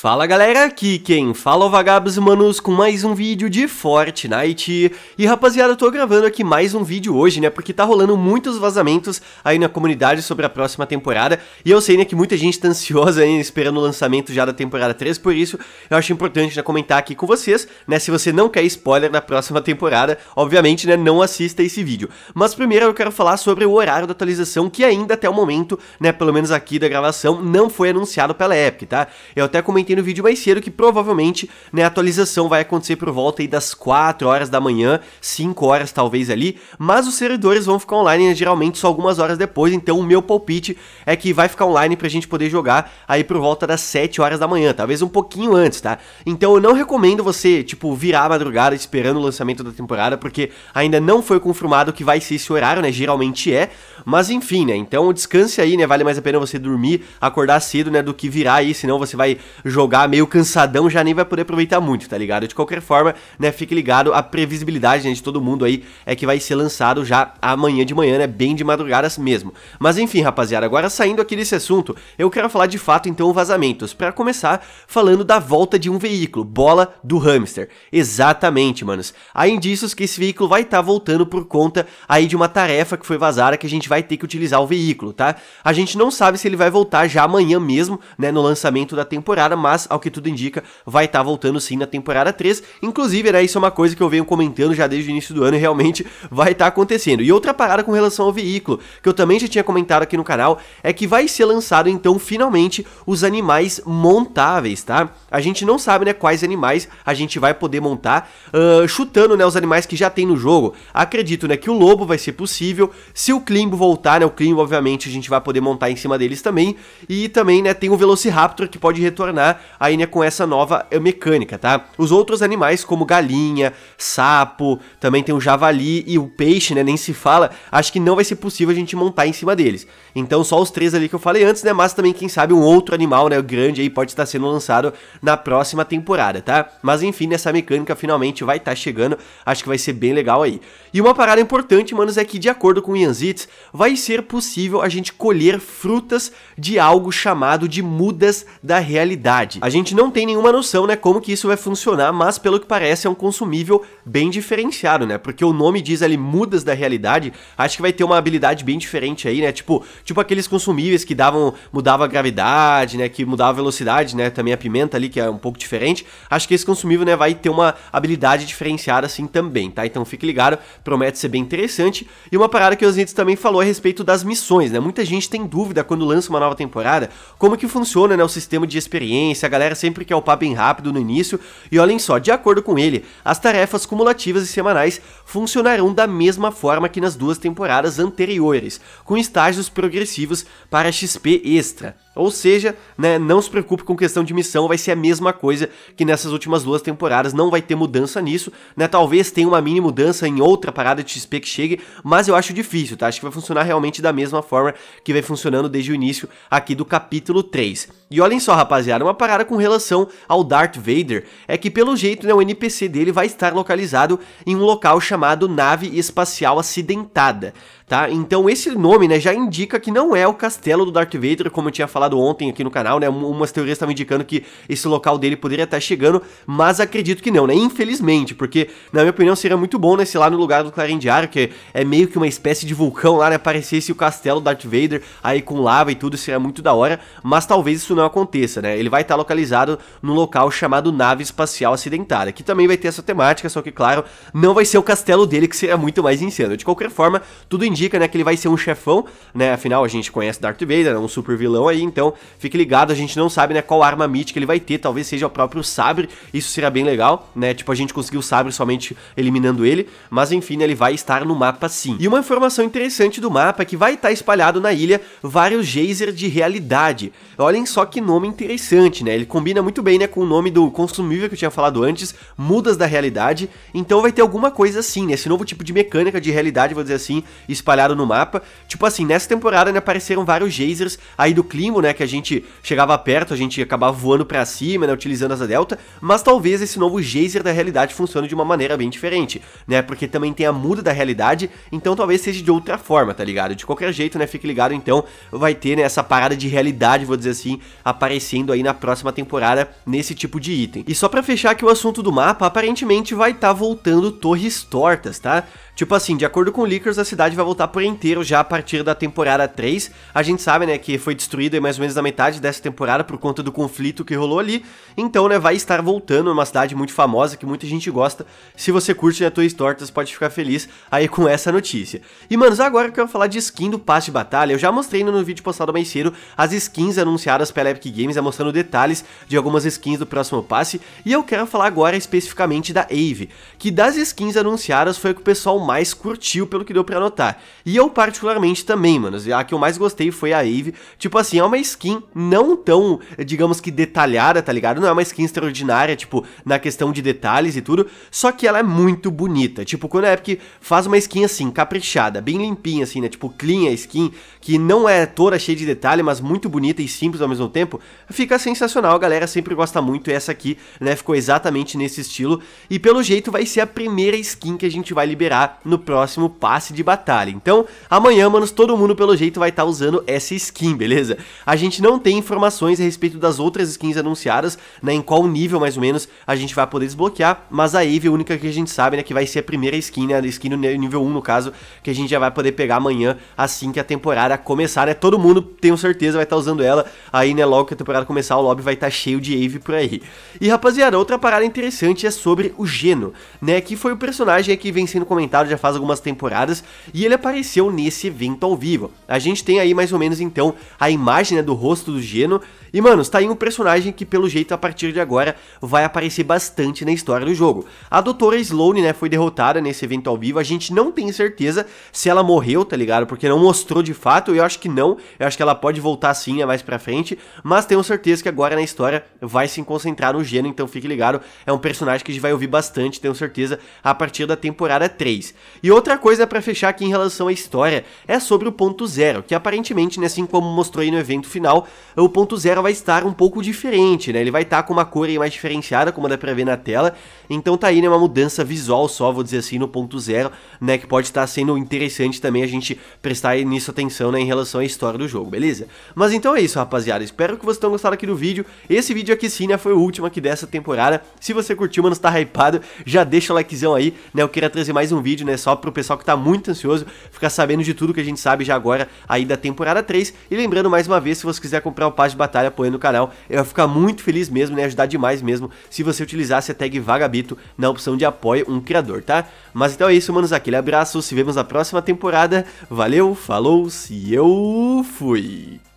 Fala galera, aqui quem fala é o Vagabos Manos com mais um vídeo de Fortnite E rapaziada, eu tô gravando aqui mais um vídeo hoje, né, porque tá rolando muitos vazamentos aí na comunidade sobre a próxima temporada E eu sei, né, que muita gente tá ansiosa aí esperando o lançamento já da temporada 3, por isso eu acho importante já né, comentar aqui com vocês Né, se você não quer spoiler da próxima temporada, obviamente, né, não assista esse vídeo Mas primeiro eu quero falar sobre o horário da atualização que ainda até o momento, né, pelo menos aqui da gravação, não foi anunciado pela Epic, tá? Eu até comentei comentei no vídeo mais cedo que provavelmente né, a atualização vai acontecer por volta aí das 4 horas da manhã, 5 horas talvez ali, mas os servidores vão ficar online né, geralmente só algumas horas depois, então o meu palpite é que vai ficar online pra gente poder jogar aí por volta das 7 horas da manhã, talvez um pouquinho antes, tá? Então eu não recomendo você, tipo, virar a madrugada esperando o lançamento da temporada, porque ainda não foi confirmado que vai ser esse horário, né? Geralmente é, mas enfim, né? Então descanse aí, né? Vale mais a pena você dormir, acordar cedo, né? Do que virar aí, senão você vai jogar jogar meio cansadão, já nem vai poder aproveitar muito, tá ligado? De qualquer forma, né, fique ligado, a previsibilidade né, de todo mundo aí é que vai ser lançado já amanhã de manhã, né, bem de madrugadas mesmo. Mas enfim, rapaziada, agora saindo aqui desse assunto, eu quero falar de fato então vazamentos, para começar falando da volta de um veículo, bola do hamster. Exatamente, manos. Há indícios que esse veículo vai estar tá voltando por conta aí de uma tarefa que foi vazada que a gente vai ter que utilizar o veículo, tá? A gente não sabe se ele vai voltar já amanhã mesmo, né, no lançamento da temporada, mas, ao que tudo indica, vai estar tá voltando sim na temporada 3. Inclusive, né, isso é uma coisa que eu venho comentando já desde o início do ano e realmente vai estar tá acontecendo. E outra parada com relação ao veículo, que eu também já tinha comentado aqui no canal, é que vai ser lançado então finalmente os animais montáveis, tá? A gente não sabe, né, quais animais a gente vai poder montar, uh, chutando, né, os animais que já tem no jogo. Acredito, né, que o lobo vai ser possível, se o Klimbo voltar, né, o Klimbo obviamente a gente vai poder montar em cima deles também, e também, né, tem o Velociraptor que pode retornar agora a né, com essa nova eh, mecânica, tá? Os outros animais, como galinha, sapo, também tem o javali e o peixe, né? Nem se fala, acho que não vai ser possível a gente montar em cima deles. Então só os três ali que eu falei antes, né? Mas também, quem sabe, um outro animal, né? Grande aí pode estar sendo lançado na próxima temporada, tá? Mas enfim, essa mecânica finalmente vai estar tá chegando, acho que vai ser bem legal aí. E uma parada importante, manos, é que de acordo com o Yanzits, vai ser possível a gente colher frutas de algo chamado de mudas da realidade a gente não tem nenhuma noção, né, como que isso vai funcionar, mas pelo que parece é um consumível bem diferenciado, né? Porque o nome diz ali mudas da realidade, acho que vai ter uma habilidade bem diferente aí, né? Tipo, tipo aqueles consumíveis que davam mudava a gravidade, né, que mudava a velocidade, né? Também a pimenta ali que é um pouco diferente. Acho que esse consumível, né, vai ter uma habilidade diferenciada assim também, tá? Então fique ligado, promete ser bem interessante. E uma parada que o Zenitsu também falou a respeito das missões, né? Muita gente tem dúvida quando lança uma nova temporada, como que funciona, né, o sistema de experiência paciência, a galera sempre quer upar bem rápido no início, e olhem só, de acordo com ele, as tarefas cumulativas e semanais funcionarão da mesma forma que nas duas temporadas anteriores, com estágios progressivos para XP extra. Ou seja, né, não se preocupe com questão de missão, vai ser a mesma coisa que nessas últimas duas temporadas, não vai ter mudança nisso, né? Talvez tenha uma mini mudança em outra parada de XP que chegue, mas eu acho difícil, tá? Acho que vai funcionar realmente da mesma forma que vai funcionando desde o início aqui do capítulo 3. E olhem só, rapaziada, uma parada parada com relação ao Darth Vader é que, pelo jeito, né, o NPC dele vai estar localizado em um local chamado Nave Espacial Acidentada. Tá? Então esse nome, né, já indica que não é o castelo do Darth Vader, como eu tinha falado ontem aqui no canal, né, umas teorias estavam indicando que esse local dele poderia estar chegando, mas acredito que não, né, infelizmente, porque na minha opinião seria muito bom, né, se lá no lugar do diário que é meio que uma espécie de vulcão lá, né, aparecesse o castelo do Darth Vader aí com lava e tudo, seria muito da hora, mas talvez isso não aconteça, né, ele vai estar tá localizado num local chamado Nave Espacial Acidentada, que também vai ter essa temática, só que, claro, não vai ser o castelo dele, que será muito mais insano. De qualquer forma, tudo indica, né, que ele vai ser um chefão, né, afinal a gente conhece Darth Vader, é um super vilão aí, então fique ligado, a gente não sabe, né, qual arma mítica ele vai ter, talvez seja o próprio sabre, isso será bem legal, né, tipo, a gente conseguiu o sabre somente eliminando ele, mas enfim, né, ele vai estar no mapa sim. E uma informação interessante do mapa é que vai estar espalhado na ilha vários geysers de realidade. Olhem só que nome interessante interessante, né? Ele combina muito bem, né, com o nome do consumível que eu tinha falado antes, Mudas da Realidade. Então vai ter alguma coisa assim, né? Esse novo tipo de mecânica de realidade, vou dizer assim, espalhado no mapa. Tipo assim, nessa temporada, né, apareceram vários geysers aí do clima, né, que a gente chegava perto, a gente acabava voando para cima, né, utilizando asa delta, mas talvez esse novo geyser da realidade funcione de uma maneira bem diferente, né? Porque também tem a muda da realidade, então talvez seja de outra forma, tá ligado? De qualquer jeito, né, fique ligado então, vai ter né, essa parada de realidade, vou dizer assim, aparecendo aí na próxima próxima temporada nesse tipo de item. E só para fechar aqui o assunto do mapa, aparentemente vai estar tá voltando torres tortas, tá? Tipo assim, de acordo com o a cidade vai voltar por inteiro já a partir da temporada 3. A gente sabe, né, que foi destruída mais ou menos na metade dessa temporada por conta do conflito que rolou ali. Então, né, vai estar voltando, é uma cidade muito famosa que muita gente gosta. Se você curte a né, Torres Tortas, pode ficar feliz aí com essa notícia. E, manos, agora eu quero falar de skin do passe de batalha. Eu já mostrei no vídeo postado mais cedo as skins anunciadas pela Epic Games, é mostrando detalhes detalhes de algumas skins do próximo passe, e eu quero falar agora especificamente da Ave, que das skins anunciadas foi a que o pessoal mais curtiu, pelo que deu para notar. E eu particularmente também, mano, a que eu mais gostei foi a Ave, tipo assim, é uma skin não tão, digamos que detalhada, tá ligado? Não é uma skin extraordinária, tipo, na questão de detalhes e tudo, só que ela é muito bonita, tipo, quando a é Epic faz uma skin assim, caprichada, bem limpinha assim, né, tipo, clean a skin, que não é toda cheia de detalhe, mas muito bonita e simples ao mesmo tempo, fica sensação sensacional, a galera sempre gosta muito. Essa aqui, né, ficou exatamente nesse estilo. E pelo jeito vai ser a primeira skin que a gente vai liberar no próximo passe de batalha. Então, amanhã, manos, todo mundo pelo jeito vai estar tá usando essa skin, beleza? A gente não tem informações a respeito das outras skins anunciadas, né, em qual nível mais ou menos a gente vai poder desbloquear, mas a Eve é a única que a gente sabe, né, que vai ser a primeira skin, né, a skin no nível 1 no caso, que a gente já vai poder pegar amanhã assim que a temporada começar, né? Todo mundo, tenho certeza, vai estar tá usando ela aí, né, logo que a temporada começar, o lobby vai estar tá cheio de Eve por aí. E rapaziada, outra parada interessante é sobre o Geno, né? Que foi o personagem que vem sendo comentado já faz algumas temporadas e ele apareceu nesse evento ao vivo. A gente tem aí mais ou menos então a imagem né, do rosto do Geno. E mano, está aí um personagem que pelo jeito a partir de agora vai aparecer bastante na história do jogo. A doutora Sloane, né, foi derrotada nesse evento ao vivo. A gente não tem certeza se ela morreu, tá ligado? Porque não mostrou de fato. Eu acho que não. Eu acho que ela pode voltar sim, né, mais pra frente. Mas tenho certeza que agora agora na história vai se concentrar no Geno, então fique ligado, é um personagem que a gente vai ouvir bastante, tenho certeza, a partir da temporada 3. E outra coisa para fechar aqui em relação à história é sobre o ponto zero, que aparentemente, né, assim como mostrou aí no evento final, o ponto zero vai estar um pouco diferente, né? Ele vai estar com uma cor aí mais diferenciada, como dá pra ver na tela. Então tá aí, né, uma mudança visual só, vou dizer assim, no ponto zero, né, que pode estar sendo interessante também a gente prestar nisso atenção, né, em relação à história do jogo, beleza? Mas então é isso, rapaziada. Espero que vocês tenham gostado aqui do vídeo vídeo. Esse vídeo aqui sim, né, foi o último aqui dessa temporada. Se você curtiu, mano, está hypado, já deixa o likezão aí, né? Eu queria trazer mais um vídeo, né, só pro pessoal que tá muito ansioso ficar sabendo de tudo que a gente sabe já agora aí da temporada 3. E lembrando mais uma vez, se você quiser comprar o Paz de batalha apoiando o canal, eu vou ficar muito feliz mesmo, né, ajudar demais mesmo se você utilizasse a tag Vagabito na opção de apoio um criador, tá? Mas então é isso, manos, aquele abraço, se vemos na próxima temporada. Valeu, falou, se eu fui!